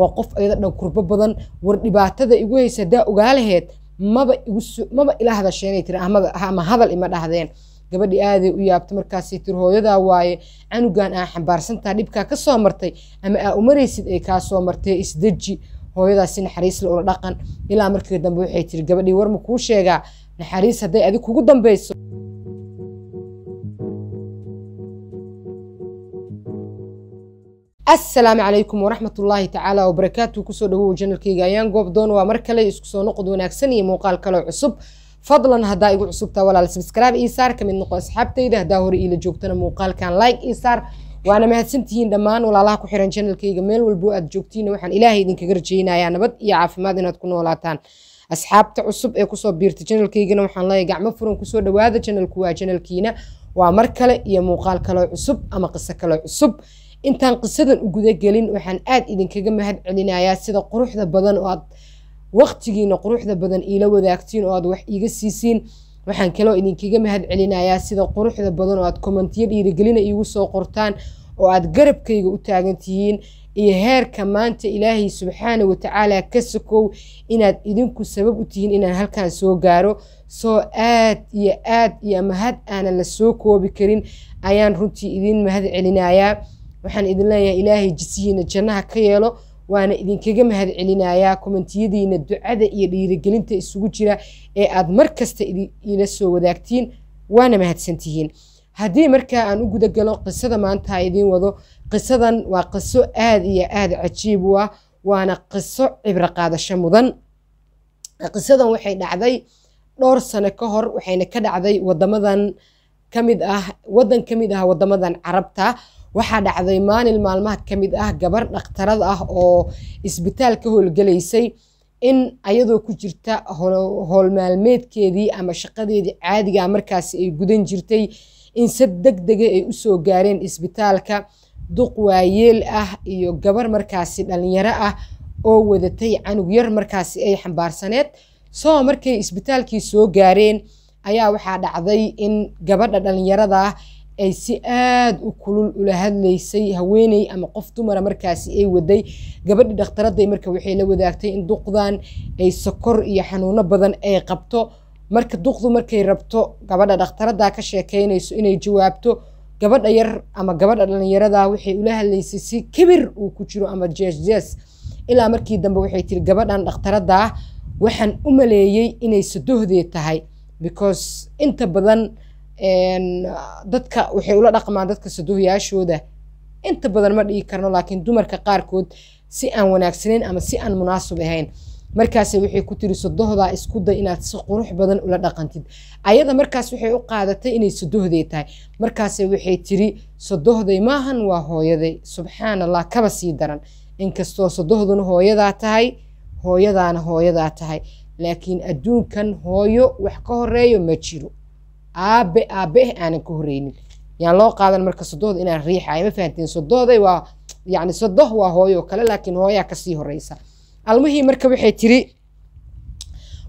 waa qof ayada dhan kurbo badan war dhibaatada igu haysa hadaa ogaa maba maba ila hadasheenay tiri ama hadal ima dhahdeen gabadhii aaday u yaabta markaasi tir hooyadaa waaye canugan aa xambaarsantaa dhibkaa kasoo martay ama aa umaraysid ay kaa soo martay isdeji hooyadaasi naxariisle ula dhaqan ilaa markii dambe waxay tiri gabadhii war ma kuu sheegaa naxariis hadday adig kugu dambayso assalaamu calaykum waraxmat ullaahi tacaala wabarakaatu kusoo dhawow janalkeyga ayaan goob doon waa mar kale isku soo noqod wanaagsan iyo muuqaal kaloo cusub fadlan haddaa igu cusubtaa walaal sabskrib ii saar kamid noqo asxaabtayda haddaa hore iila joogtana muuqaalkan like ii saar waana mahadsantihiin dhammaan walaalaha ku xiran janalkeyga meel walbo aad joogtiina waxaan ilaahay idinkaga rajeynayaa nabad iyo caafimaad inaad ku noolaataan asxaabta cusub ee kusoo biirta janalkeygana waxaan leeyahay gacmo furan kusoo dhawaada janalku waa janalkiina waa mar kale iyo muuqaal kaloo cusub ama qiso kaloo cusub intaan qisadan u gudagelin waxaan aad idinkaga mahad celinayaa sida quruxda badan oo aad waqtigiina quruxda badan iila wadaagtiin oo aad wax iiga siisiin waxaan kaloo idinkaga mahad celinayaa sida quruxda badan oo aad komentiyo dhiirigelina iigu soo qortaan oo aad garabkayga u taagan tihiin iyo heerka maanta ilaahay subxaana watacaala ka sokow inaad idinku sabab u tihiin inaan halkan soo gaaro soo aad iyo aad iyo mahad aanan la soo koobi karin ayaan runtii idin mahad celinayaa waxaan idin leeyahay ilaahay jisihiina jannaha ka yeelo waana idinkaga mahad celinayaa kommentiyadiina ducada iyo dhiirigelinta isugu jira ee aad mar kasta ila soo wadaagtiin waana mahadsantihiin haddii markaa aan u gudagalo qisada maanta idiin wado qisadan waa qiso aad iyo aada cajiib u ah waana qiso cibro qaadasho mudan qisadan waxay dhacday dhowr sano ka hor waxayna ka dhacday wadamadan ka ah waddan ka mid ah wadamadan carabta waxaa dhacday maalin maalmaha ka mid ah gabar dhakhtarad ah oo isbitaal ka howlgelaysay in ayadoo ku jirta howlmaalmeedkeedii ama shaqadeedii caadigaa ah markaasi ay gudan jirtay in si deg dega ah ay usoo gaareen isbitaalka duq waayeel ah iyo gabar markaasi dhallinyaro ah oo wadatay canug yar markaasi ay xambaarsaneed soo markay isbitaalkii soo gaareen ayaa waxaa dhacday in gabadha dhallinyarada ah ay si aad u kulul ula hadlaysay haweeney ama qof dumara markaasi ay waday gabadhii dhakhtaradday marka waxay la wadaagtay in duqdan ay sokor iyo xanuuno badan ay qabto marka duqdu markay rabto gabadha dhakhtaraddaa ka sheekaynayso inay jawaabto gabadha yar ama gabadha dhallinyaradaa waxay ula hadlaysay si kibir uu ku jiro ama jeesjees ilaa markii dambe waxay tiri gabadhan dhakhtaraddaa waxaan u maleeyey inay sadohdee tahay because inta badan Ah, dadka waxay ula dhaqmaan dadka saduuhyaashooda inta badan ma dhigi karno laakiin dumarka qaarkood si aan wanaagsaneyn ama si aan munaasib ahayn markaase waxay ku tiri sadohdaa isku day inaad si qurux badan ula dhaqantid ayada markaas waxay u qaadatay inay sadohday tahay markaase waxay tiri sadohday maahan waa hooyaday subxaan allah kaba sii daran inkastoo sadohduna hooyadaa tahay hooyadaana hooyadaa tahay laakiin adduunkan hooyo wax ka horeeyo ma jiro aabe aabe aanan ka horeynin yaan loo qaadan marka sodooda inaan riixayo ma fahanteen sodooday waa yani sodoh waa hooyo kale laakiin hooyaa kasii horeysa almihii marka waxay tiri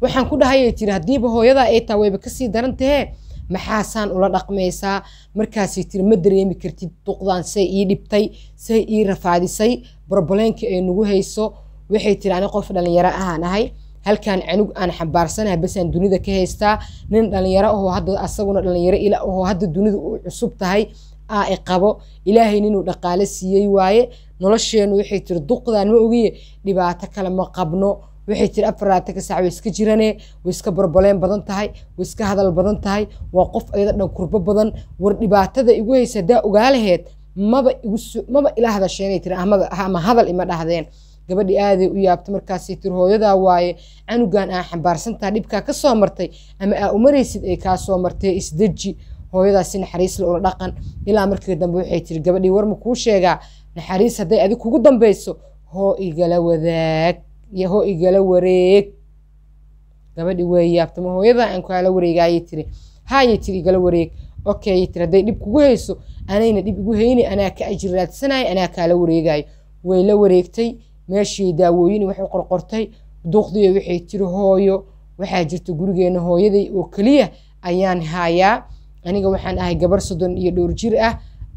waxaan ku dhahayay tiri haddiiba hooyadaa ay tahay wayba kasii daran tahee maxaasaan ula dhaqmaysaa markaasay tiri ma dareemi kartid duqdaan say ii dhibtay say ii rafaadisay barbaleenkii ay nagu hayso waxay tiri ani qof dhallinyaro ahaan ahay halkaan canug aan xambaarsanaha basaan dunida ka haystaa nin dhalinyaro ahoo hadda asaguna dhalinyaro ila ahoo hadda dunidu u cusub tahay aa qabo ilaahay ninuu dhaqaale siiyey waaye nolosheennu waxay tiri duqdaan ma ogiye dhibaato kale ma qabno waxay tiri afaraatan saac way iska jiranee way iska barboleen badan tahay way iska hadal badan tahay waa qof ayada dhan kurbo badan war dhibaatada igu haysa haddaa ogaa maba igu maba ila hadasheenay tiri ama hadal ima dhahdeen gabadhii aaday u yaabta markaasay tir hooyadaa waaye canugan aa xambaarsantaha dhibkaa kasoo martay ama aa umaraysid ay kaasoo soo martay isdeji hooyadaasi naxariisle ula dhaqan ilaa markii dambe waxay tiri gabadhii war kuu sheegaa naxariis hadday adig kugu dambayso hoo igala wadaag iyo hoo igala wareeg gabadhi way yaabta ma hooyadaa aan kaala wareegaayay tiri haayay tiri igala wareeg okayay tiri hadday dhib kugu hayso anayna dhib igu hayni anaa ka ajir raadsanaayo anaa kaala wareegaayo way la wareegtay meeshii daawooyin waxay qorqortay duuqdiyo waxay tiri hooyo waxaa jirta gurigeena hooyaday oo keliya ayaan haayaa aniga waxaan ahay gabar soddon iyo dhowr jir ah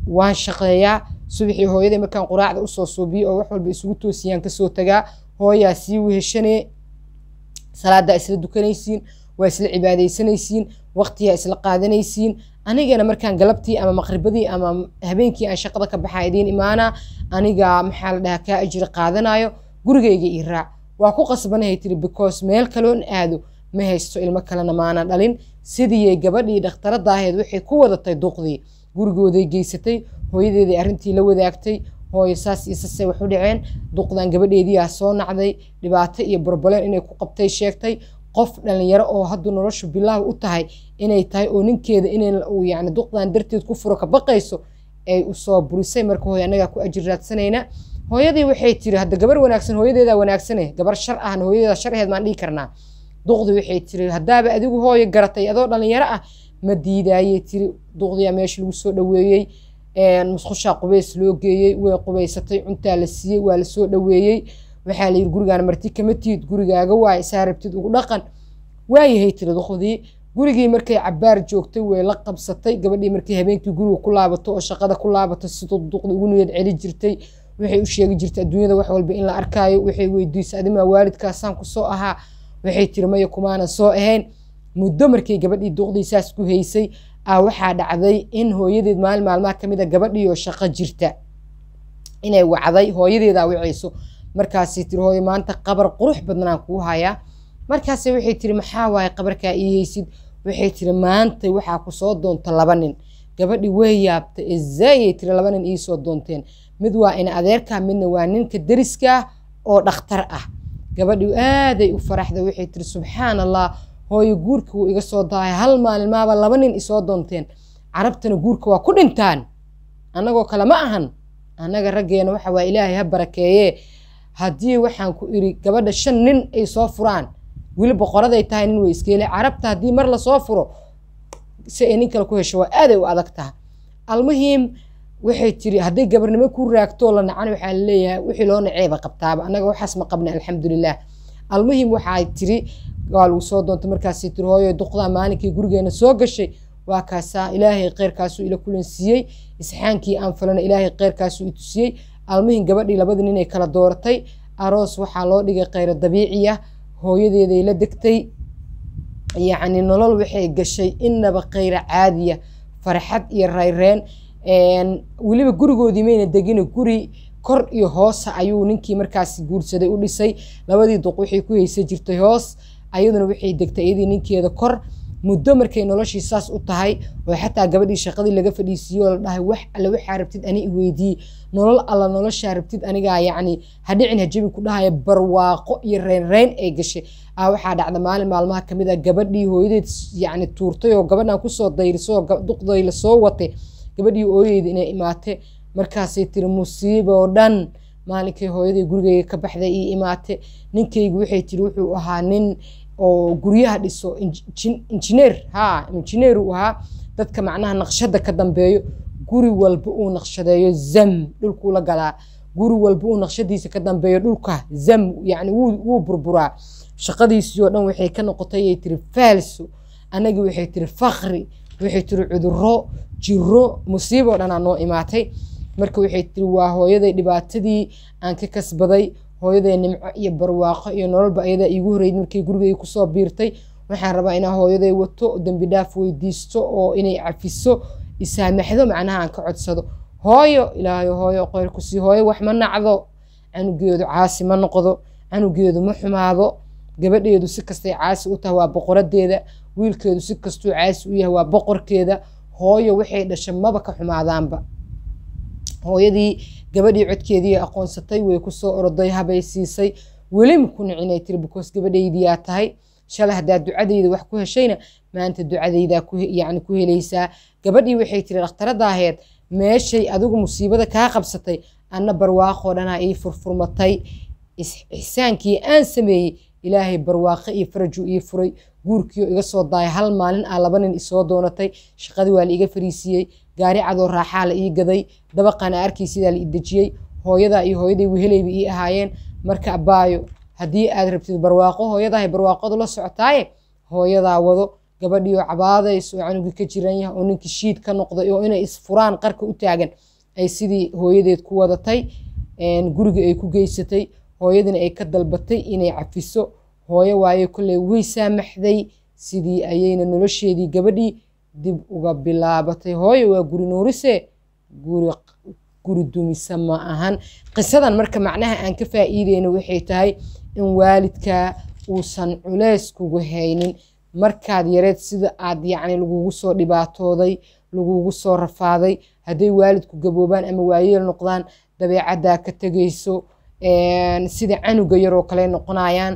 waan shaqeeyaa subaxii hooyaday markaan quraacda usoo suubiyo oo wax walba isugu toosiyaan kasoo tagaa hooyaa sii weheshane salaadaa isla dukanaysiin waa isla cibaadaysanaysiin waqtiyaa isla qaadanaysiin anigana markaan galabtii ama maqribadii ama habeenkii aan shaqada ka baxaa idiin imaana aniga maxaa la dhahaa kaa ajri qaadanayo gurigayga ii raac waa ku qasbanayay tiri because meel kaloon aado ma haysto ilmo kalena maana dhalin sidiiyey gabadhii dhakhtaradaaheed waxay ku wadatay duqdii gurigooday geysatay hooyadeeday arrintii la wadaagtay hooyo saas iyo sasay wax u dhaceen duuqdan gabadheediyaa soo nacday dhibaato iyo borboleen inay ku qabtay sheegtay qof dhalinyaro oo haddu noloshu bilaaw u tahay inay tahay oo ninkeeda in yani duqdan darteed ku furo ka baqayso ay usoo burisay marka hooy anagaa ku ajir raadsanaynaa hooyadii waxay tiri hadda gabar wanaagsan hooyadeedaa wanaagsane eh. gabar shar ahna hooyadeeda sharheed maan dhihi karnaa duqdi waxay tiri haddaaba adigu hooyo garatay adoo dhalinyaro ah ma diidaayey tiri duqdiyaa meesha lagu soo dhaweeyey musqushaa qubays loo geeyey way qubaysatay cuntaa la siiyey waa lasoo dhaweeyey waxaa layidhi gurigaan marti kama tiid gurigaaga waay saa rabtid ugu dhaqan waayahay tiraduqdii gurigii markay cabaar joogtay way la qabsatay gabadhii markay habeenkii guriga ku laabato oo shaqada ku laabato siduduqda ugu niyad celi jirtay waxay u sheegi jirtay adduunyada wax walba in la arkaayo waxay weydiisay adimaa waalidkaasaan ku ahaa waxay tiri maya kumaana soo ahayn muddo markay gabadhii duqdii saas ku haysay ah waxaa dhacday in hooyadeed maalin maalmaha ka mid ah gabadhii oo shaqo jirta inay wacday hooyadeedaa wacayso markaasi tiri hooyo maanta qabar qurux badnaan kuu hayaa markaase waxay tiri maxaa waaye qabarkaa ii haysid waxay tiri maanta waxaa kusoo doonta laba nin gabadhi way yaabta ezaayay tiri laba nin iisoo doonteen mid waa in adeerkaa midna waa ninka deriska oo dhakhtar ah gabadhi aaday u faraxda waxay tiri subxaan allah hooyo guurka wuu iga soo daahay hal maalin maaba laba nin isoo doonteen carabtana guurka waa ku dhintaan annagoo kale ma ahan annaga raggeena waxa waa ilaahay ha barakeeyee haddii waxaan ku idhi gabadha shan nin ay soo furaan weli boqoraday tahay nin way iskeele carabta haddii mar lasoo furo si ay nin kale ku hesho waa aaday u adag taha almuhim waxay tiri hadday gabarnimo ku raagto la nacan waxaa laleeyahay wixii loo naceeba qabtaaba annaga waxaas ma qabna alxamdulilah almuhim waxaa tiri waa lagu soo doontay markaasi tiri hooyo duqdaa maalinkii gurigeena soo gashay waa kaasaa ilaahay kheyrkaasuu ila kulansiiyey isxaankii aan falana ilaahay kheyrkaasuu i almihin gabadhii labadii nin ay kala doortay aroos waxaa loo dhigay kheyro dabiiciya ah, hooyadeeday la degtay yacni nolol waxay gashay inaba kheyra caadiya ah, farxad iyo rayreen weliba gurigoodii mayna degina guri kor iyo hoosa ah ayuu ninkii markaas guursaday u dhisay labadii duq waxay ku haysa jirtay hoos ayaduna waxay degtay iyadii ninkeeda kor muddo markay noloshii saas u tahay oo xataa gabadhii shaqadii laga fadhiisiiyo la dhahay wax alle waxaa rabtid ani iweydiiye nolol alla noloshaa rabtid anigaa yacni hadhicin hajabi ku dhahaya barwaaqo iyo reynreyn ay gashay aa waxaa dhacda maalin maalmaha ka a ah gabadhii hooyadeed yacni tuurtay oo gabadhan kusoo dayrisoo duqdayla soo watay gabadhii ooyeyda inay imaatay markaasay tiri musiiba oo dhan maalinkii hooyadii gurigeyga ka baxday ii imaatay ninkaygu waxay tiri wuxuu ahaa nin oo guryaha dhiso injineer haa injineer ahaa dadka macnaha naqshada ka dambeeyo guri walba uu naqshadeeyo zam dhulkuu la galaa guri walba uu naqshadiisa ka dambeeyo dhulka zam yacni wuu burburaa shaqadiisii oo dhan waxay ka noqotay ayay tiri faalso anagi waxay tiri fakri waxay tiri cuduro jiro musiibo dhanaa noo imaatay marka waxay tiri waa hooyaday dhibaatadii aan ka kasbaday hooyaday nimco iyo barwaaqo iyo nololba ayadaa iigu horeyd markay gurigay kusoo biirtay waxaan rabaa inaa hooyaday wato dembi dhaaf weydiisto oo inay cafiso isaamaxdo macnaha aan ka codsado hooyo ilaahayo hooyo qoyr kusii hooyo wax ma nacdo canugeedu caasi ma noqdo canugeedu ma xumaado gabadheedu si kastay caasi u tahay waa boqoradeeda wiilkeedu si kastuu caasi u yahay waa boqorkeeda hooyo waxay dhasha maba ka xumaadaanba hooyadii gabadhii codkeedii aqoonsatay way kusoo oroday habaysiisay weli makunicin inay tiri bikoos gabadhaydiyaa tahay shalay haddaa ducadayda wax ku heshayna maanta ducadaydaa yani ku helaysaa gabadhii waxay tiri dhakhtaradaaheed meeshay adigu musiibada kaa qabsatay anna barwaaqoo dhana ii furfurmatay ixsaankii aan sameeyey ilaahay barwaaqo iyo faraju ii furay guurkiioo iga soo daaya hal maalin aa laba nin isoo doonatay shaqadii waa la iga fariisiiyey gaari cadoo raaxaa la ii gaday dabaqana arkii sidaa la ii dejiyey hooyadaa iyo hooyaday weheleyba ii ahaayeen marka abaayo haddii aad rabtid barwaaqo hooyadahay barwaaqadu la socotaaye hooyadaa wado gabadhii oo cabaadayso oo canugi ka jiranyaha oo ninkii shiid ka noqday oo inay isfuraan qarka u taagan ay sidii hooyadeed ku wadatay guriga ay ku geysatay hooyadina ay ka dalbatay inay cafiso hooyo waayo kolley way saamaxday sidii ayayna nolosheedii gabadhii dib uga bilaabatay hooyo waa guri nuurise guri guri dumisa ma ahan qisadan marka macnaha aan ka faa'iideyno waxay tahay in waalidkaa uusan culeys kugu haynin markaad yareed sida aad yacni lagugu soo dhibaatooday lagugu soo rafaaday hadday waalidku gaboobaan ama waayeel noqdaan dabeecaddaa ka tegayso sida canuga yaroo kale noqonayaan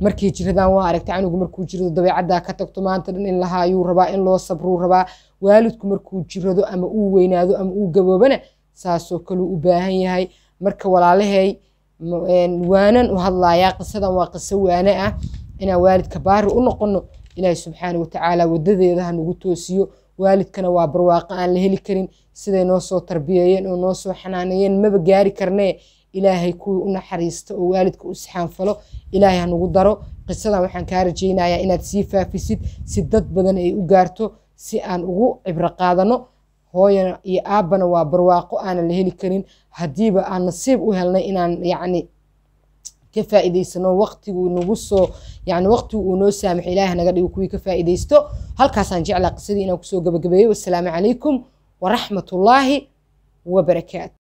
markii jiradaan waa aragtay canugu markuu jirado dabeecaddaa ka tagto maanta dhan in lahaa ayuu rabaa in loo sabruu rabaa waalidku markuu jirado ama uu weynaado ama uu gaboobana saasoo kale u baahan yahay marka walaalahay waanan u hadlayaa qisadan waa qiso waane ah inaan waalidka baari u noqono ilaahi subxaana watacaala wadadeeda ha nagu toosiyo waalidkana waa barwaaqo aan la heli karin siday noosoo tarbiyeeyeen oo noosoo soo xanaaneeyeen maba gaari karnee ilaahay kuwii u naxariisto oo waalidka u saxaanfalo ilaahay hanugu daro qisadan waxaan kaa rajaynayaa inaad sii faafisid si dad badan ay u gaarto si aan ugu cibro qaadano hooyana iyo aabbana waa barwaaqo aanan la heli karin haddiiba aan nasiib u helnay inaan yacni ka faa'iidaysano waqtiguu nagu soo yani waqtigu uu noo saamaxo ilaahay naga dhigo kuwii ka faa'iidaysto halkaasaan jeclaa qisadii inaan kusoo gabagabeeyey wasalaamu calaykum waraxmatullaahi wabarakaatu